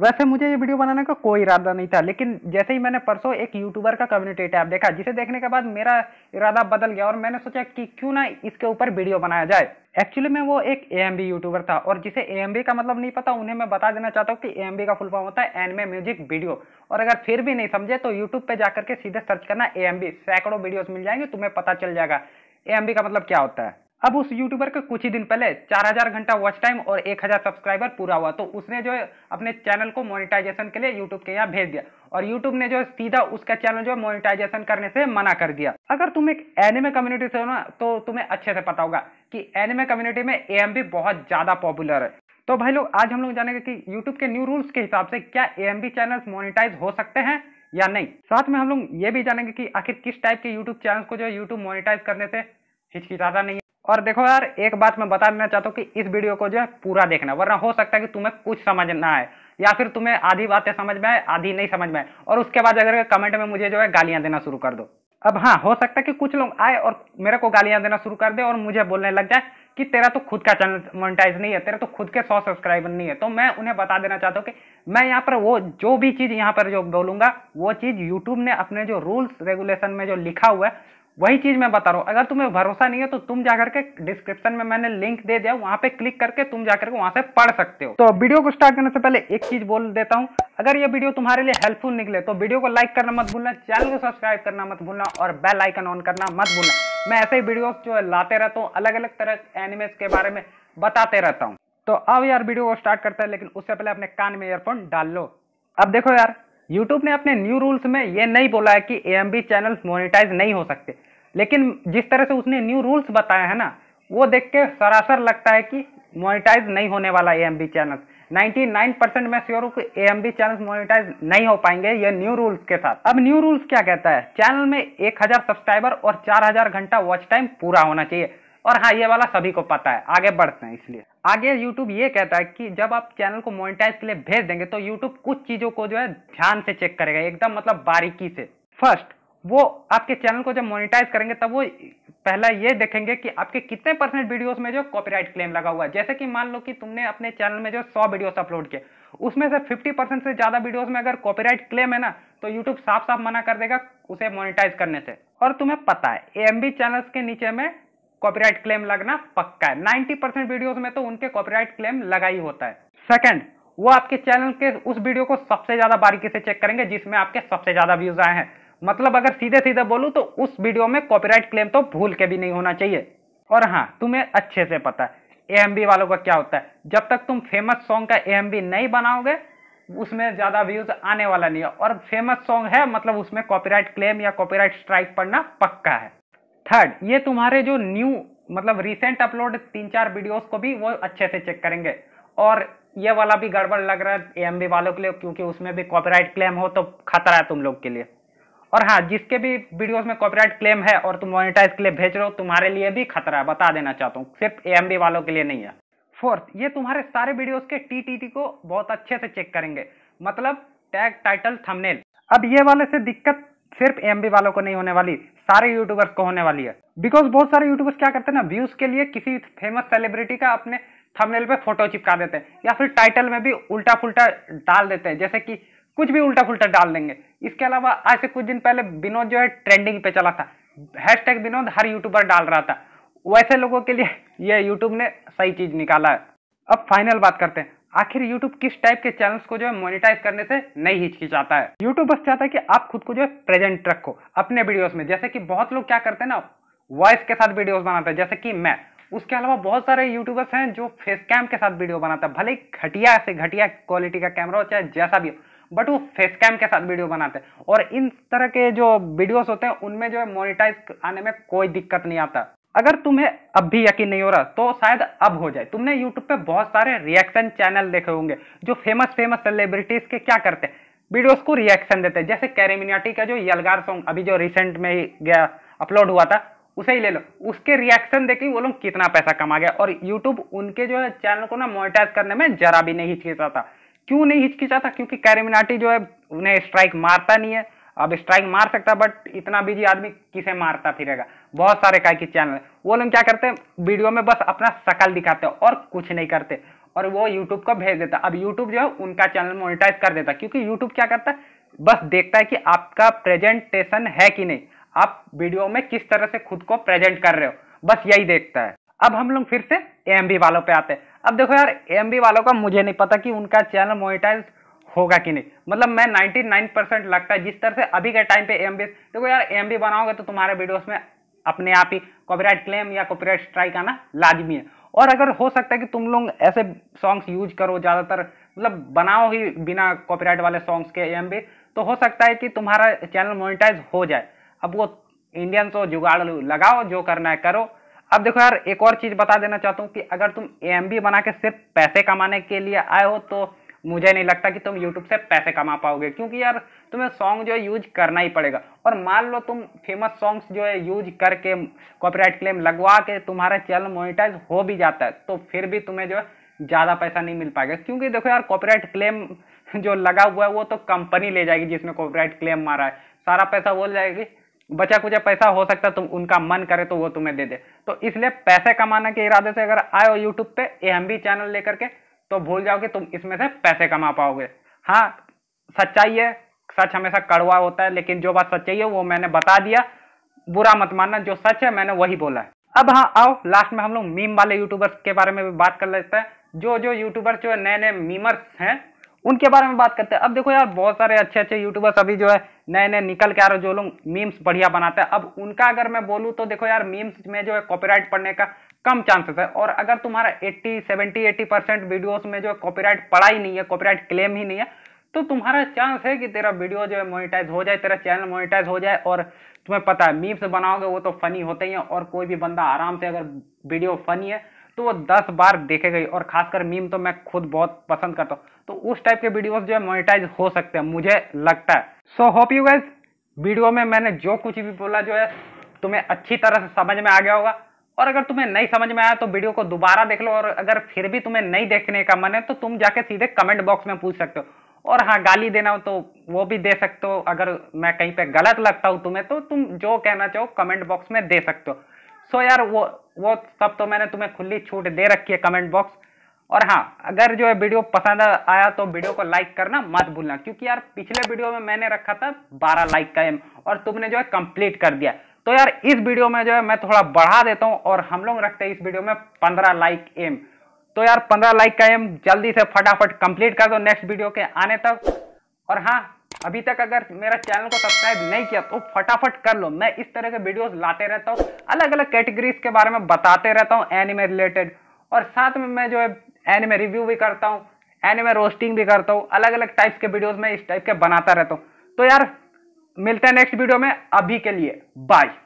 वैसे मुझे ये वीडियो बनाने का कोई इरादा नहीं था लेकिन जैसे ही मैंने परसों एक यूट्यूबर का कम्युनिटी टैब देखा जिसे देखने के बाद मेरा इरादा बदल गया और मैंने सोचा कि क्यों ना इसके ऊपर वीडियो बनाया जाए एक्चुअली में वो एक ए यूट्यूबर था और जिसे ए का मतलब नहीं पता उन्हें मैं बता देना चाहता हूँ कि ए का फुल फॉर्म होता है एनमे म्यूजिक वीडियो और अगर फिर भी नहीं समझे तो यूट्यूब पर जाकर के सीधे सर्च करना ए सैकड़ों वीडियोज मिल जाएंगे तुम्हें पता चल जाएगा ए का मतलब क्या होता है अब उस यूट्यूबर का कुछ ही दिन पहले 4000 घंटा वॉच टाइम और 1000 सब्सक्राइबर पूरा हुआ तो उसने जो है अपने चैनल को मोनेटाइजेशन के लिए यूट्यूब के यहाँ भेज दिया और यूट्यूब ने जो सीधा उसका चैनल जो है मोनिटाइजेशन करने से मना कर दिया अगर तुम एक एनिमे कम्युनिटी से हो ना तो तुम्हें अच्छे से पता होगा कि एनिमे कम्युनिटी में ए बहुत ज़्यादा पॉपुलर है तो भाई लोग आज हम लोग जानेंगे कि यूट्यूब के न्यू रूल्स के हिसाब से क्या ए चैनल मोनिटाइज हो सकते हैं या नहीं साथ में हम लोग ये भी जानेंगे कि आखिर किस टाइप के यूट्यूब चैनल को जो है यूट्यूब मोनिटाइज करने से हिचकिचाता नहीं और देखो यार एक बात मैं बता देना चाहता हूँ कि इस वीडियो को जो है पूरा देखना वरना हो सकता है कि तुम्हें कुछ समझ ना आए या फिर तुम्हें आधी बातें समझ में आए आधी नहीं समझ में आए और उसके बाद अगर कमेंट में मुझे जो है गालियाँ देना शुरू कर दो अब हाँ हो सकता है कि कुछ लोग आए और मेरे को गालियाँ देना शुरू कर दे और मुझे बोलने लग जाए कि तेरा तो खुद का चैनल मोनिटाइज नहीं है तेरा तो खुद के सौ सब्सक्राइबर नहीं है तो मैं उन्हें बता देना चाहता हूँ कि मैं यहाँ पर वो जो भी चीज़ यहाँ पर जो बोलूँगा वो चीज़ यूट्यूब ने अपने जो रूल्स रेगुलेशन में जो लिखा हुआ है वही चीज मैं बता रहा हूँ अगर तुम्हें भरोसा नहीं है तो तुम जाकर के डिस्क्रिप्शन में मैंने लिंक दे दिया वहां पे क्लिक करके तुम जाकर के वहां से पढ़ सकते हो तो वीडियो को स्टार्ट करने से पहले एक चीज बोल देता हूँ अगर ये वीडियो तुम्हारे लिए हेल्पफुल निकले तो वीडियो को लाइक करना मत भूलना चैनल को सब्सक्राइब करना मत भूलना और बेल आइकन ऑन करना मत भूलना मैं ऐसे ही वीडियो जो लाते रहता हूँ अलग अलग तरह एनिमेस के बारे में बताते रहता हूँ तो अब यार वीडियो को स्टार्ट करता है लेकिन उससे पहले अपने कान में ईयरफोन डाल लो अब देखो यार यूट्यूब ने अपने न्यू रूल्स में ये नहीं बोला है कि A M B channels monetize नहीं हो सकते लेकिन जिस तरह से उसने न्यू रूल्स बताया है ना वो देख के सरासर लगता है कि मोनिटाइज नहीं होने वाला A M B channels nine percent मैं श्योर हूँ कि A M B channel monetize नहीं हो पाएंगे ये न्यू रूल्स के साथ अब न्यू रूल्स क्या कहता है चैनल में एक हज़ार सब्सक्राइबर और चार हजार घंटा वॉच टाइम पूरा होना चाहिए और हाँ ये वाला सभी को पता है आगे बढ़ते हैं इसलिए आगे YouTube ये कहता है कि जब आप चैनल को मोनिटाइज के लिए भेज देंगे तो YouTube कुछ चीज़ों को जो है ध्यान से चेक करेगा एकदम मतलब बारीकी से फर्स्ट वो आपके चैनल को जब मोनिटाइज करेंगे तब वो पहला ये देखेंगे कि आपके कितने परसेंट वीडियोस में जो कॉपीराइट क्लेम लगा हुआ है जैसे कि मान लो कि तुमने अपने चैनल में जो 100 वीडियोस अपलोड किए उसमें से 50 परसेंट से ज़्यादा वीडियोस में अगर कॉपीराइट क्लेम है ना तो यूट्यूब साफ साफ मना कर देगा उसे मोनिटाइज करने से और तुम्हें पता है ए एम चैनल्स के नीचे में कॉपीराइट क्लेम लगना पक्का है 90 परसेंट वीडियोज में तो उनके कॉपीराइट क्लेम लगा ही होता है सेकंड वो आपके चैनल के उस वीडियो को सबसे ज्यादा बारीकी से चेक करेंगे जिसमें आपके सबसे ज्यादा व्यूज आए हैं मतलब अगर सीधे सीधे बोलू तो उस वीडियो में कॉपीराइट क्लेम तो भूल के भी नहीं होना चाहिए और हाँ तुम्हें अच्छे से पता है ए वालों का क्या होता है जब तक तुम फेमस सॉन्ग का ए नहीं बनाओगे उसमें ज़्यादा व्यूज आने वाला नहीं है और फेमस सॉन्ग है मतलब उसमें कॉपीराइट क्लेम या कॉपीराइट स्ट्राइक पड़ना पक्का है थर्ड ये तुम्हारे जो न्यू मतलब रिसेंट अपलोड तीन चार वीडियोस को भी वो अच्छे से चेक करेंगे और ये वाला भी गड़बड़ लग रहा है एम वालों के लिए क्योंकि उसमें भी कॉपीराइट क्लेम हो तो खतरा है तुम लोग के लिए और हाँ जिसके भी वीडियोस में कॉपीराइट क्लेम है और तुम मोनिटाइज के लिए भेज रहे हो तुम्हारे लिए भी खतरा है बता देना चाहता हूँ सिर्फ ए वालों के लिए नहीं है फोर्थ ये तुम्हारे सारे वीडियोज के टी को बहुत अच्छे से चेक करेंगे मतलब टैग टाइटल थमनेल अब ये वाले से दिक्कत सिर्फ एम वालों को नहीं होने वाली सारे यूट्यूबर्स को होने वाली है बिकॉज बहुत सारे यूट्यूबर्स क्या करते हैं ना व्यूज के लिए किसी फेमस सेलिब्रिटी का अपने थंबनेल पे फोटो चिपका देते हैं या फिर टाइटल में भी उल्टा फुलटा डाल देते हैं जैसे कि कुछ भी उल्टा फुलटा डाल देंगे इसके अलावा आज से कुछ दिन पहले विनोद जो है ट्रेंडिंग पे चला था हैशटैग विनोद हर यूट्यूबर डाल रहा था वैसे लोगों के लिए ये यूट्यूब ने सही चीज़ निकाला है अब फाइनल बात करते हैं आखिर YouTube किस टाइप के चैनल्स को जो है मोनिटाइज करने से नहीं हिचकिचाता है YouTube बस चाहता है कि आप खुद को जो है प्रेजेंट रखो अपने वीडियोस में जैसे कि बहुत लोग क्या करते हैं ना वॉइस के साथ वीडियोस बनाते हैं जैसे कि मैं उसके अलावा बहुत सारे यूट्यूबर्स हैं जो फेस कैम के साथ वीडियो बनाता है भले घटिया से घटिया क्वालिटी का कैमरा हो चाहे जैसा भी हो बट वो फेस कैम के साथ वीडियो बनाते हैं और इन तरह के जो वीडियोस होते हैं उनमें जो है मोनिटाइज आने में कोई दिक्कत नहीं आता अगर तुम्हें अब भी यकीन नहीं हो रहा तो शायद अब हो जाए तुमने यूट्यूब पे बहुत सारे रिएक्शन चैनल देखे होंगे जो फेमस फेमस सेलिब्रिटीज के क्या करते हैं वीडियोस को रिएक्शन देते हैं जैसे कैरेमिनाटी का जो यलगार सॉन्ग अभी जो रिसेंट में ही गया अपलोड हुआ था उसे ही ले लो उसके रिएक्शन देके वो लोग कितना पैसा कमा गया और यूट्यूब उनके जो है चैनल को ना मोनिटाइज करने में जरा भी नहीं हिचकिचाता क्यों नहीं हिचकिचाता क्योंकि कैरेमिनाटी जो है उन्हें स्ट्राइक मारता नहीं है अब स्ट्राइक मार सकता बट इतना बिजी आदमी किसे मारता फिरेगा बहुत सारे काय के चैनल वो लोग क्या करते हैं वीडियो में बस अपना शकल दिखाते हैं और कुछ नहीं करते और वो यूट्यूब को भेज देता अब यूट्यूब जो है उनका चैनल मोनिटाइज कर देता क्योंकि यूट्यूब क्या करता है बस देखता है कि आपका प्रेजेंटेशन है कि नहीं आप वीडियो में किस तरह से खुद को प्रेजेंट कर रहे हो बस यही देखता है अब हम लोग फिर से एम वालों पे आते हैं अब देखो यार एम वालों का मुझे नहीं पता कि उनका चैनल मोनिटाइज होगा कि नहीं मतलब मैं 99 परसेंट लगता है जिस तरह से अभी के टाइम पे एम देखो यार एम बनाओगे तो तुम्हारे वीडियोस में अपने आप ही कॉपीराइट क्लेम या कॉपीराइट स्ट्राइक आना लाजमी है और अगर हो सकता है कि तुम लोग ऐसे सॉन्ग्स यूज करो ज़्यादातर मतलब बनाओ ही बिना कॉपीराइट वाले सॉन्ग्स के एम तो हो सकता है कि तुम्हारा चैनल मोनिटाइज हो जाए अब वो इंडियन सो जुगाड़ लगाओ जो करना है करो अब देखो यार एक और चीज़ बता देना चाहता हूँ कि अगर तुम एम बना के सिर्फ पैसे कमाने के लिए आए हो तो मुझे नहीं लगता कि तुम यूट्यूब से पैसे कमा पाओगे क्योंकि यार तुम्हें सॉन्ग जो है यूज करना ही पड़ेगा और मान लो तुम फेमस सॉन्ग्स जो है यूज करके कॉपीराइट क्लेम लगवा के तुम्हारा चैनल मोनिटाइज हो भी जाता है तो फिर भी तुम्हें जो है ज़्यादा पैसा नहीं मिल पाएगा क्योंकि देखो यार कॉपीराइट क्लेम जो लगा हुआ है वो तो कंपनी ले जाएगी जिसने कॉपीराइट क्लेम मारा है सारा पैसा बोल जाएगी बचा कुचा पैसा हो सकता है तुम उनका मन करे तो वो तुम्हें दे दे तो इसलिए पैसे कमाने के इरादे से अगर आए हो यूट्यूब पे ए हम भी चैनल लेकर के तो भूल जाओगे तुम इसमें से पैसे कमा पाओगे हाँ सच्चाई है सच हमेशा कड़वा होता है लेकिन जो बात सच्चाई है वो मैंने बता दिया बुरा मत मानना जो सच है मैंने वही बोला है अब हाँ आओ लास्ट में हम लोग मीम वाले यूट्यूबर्स के बारे में भी बात कर लेते हैं जो जो यूट्यूबर्स जो नए नए मीमर्स हैं उनके बारे में बात करते हैं अब देखो यार बहुत सारे अच्छे अच्छे यूट्यूबर्स अभी जो है नए नए निकल के आ रहे जो लोग मीम्स बढ़िया बनाते हैं अब उनका अगर मैं बोलूँ तो देखो यार मीम्स में जो है कॉपीराइट पढ़ने का कम चांसेस है और अगर तुम्हारा 80 70 80 परसेंट वीडियोज में जो कॉपीराइट पड़ा ही नहीं है कॉपीराइट क्लेम ही नहीं है तो तुम्हारा चांस है कि तेरा वीडियो जो है मोनिटाइज हो जाए तेरा चैनल मोनिटाइज हो जाए और तुम्हें पता है मीम्स बनाओगे वो तो फनी होते ही है और कोई भी बंदा आराम से अगर वीडियो फनी है तो वो दस बार देखेगा और खासकर मीम तो मैं खुद बहुत पसंद करता हूँ तो उस टाइप के वीडियोज जो है मोनिटाइज हो सकते हैं मुझे लगता है so hope you guys video में मैंने जो कुछ भी बोला जो है तुम्हें अच्छी तरह से समझ में आ गया होगा और अगर तुम्हें नहीं समझ में आया तो वीडियो को दोबारा देख लो और अगर फिर भी तुम्हें नहीं देखने का मन है तो तुम जाके सीधे कमेंट बॉक्स में पूछ सकते हो और हाँ गाली देना हो तो वो भी दे सकते हो अगर मैं कहीं पे गलत लगता हूँ तुम्हें तो तुम जो कहना चाहो कमेंट बॉक्स में दे सकते हो सो यार वो वो सब तो मैंने तुम्हें खुली छूट दे रखी है कमेंट बॉक्स और हाँ अगर जो है वीडियो पसंद आया तो वीडियो को लाइक करना मत भूलना क्योंकि यार पिछले वीडियो में मैंने रखा था बारह लाइक का एम और तुमने जो है कंप्लीट कर दिया तो यार इस वीडियो में जो है मैं थोड़ा बढ़ा देता हूँ और हम लोग रखते हैं इस वीडियो में पंद्रह लाइक एम तो यार पंद्रह लाइक का एम जल्दी से फटाफट कंप्लीट कर दो नेक्स्ट वीडियो के आने तक और हाँ अभी तक अगर मेरा चैनल को सब्सक्राइब नहीं किया तो फटाफट कर लो मैं इस तरह के वीडियोस लाते रहता हूँ अलग अलग कैटेगरीज के बारे में बताते रहता हूँ एनिमे रिलेटेड और साथ में मैं जो है एनिमे रिव्यू भी करता हूँ एनिमे रोस्टिंग भी करता हूँ अलग अलग टाइप्स के वीडियोज में इस टाइप के बनाता रहता हूँ तो यार मिलते हैं नेक्स्ट वीडियो में अभी के लिए बाय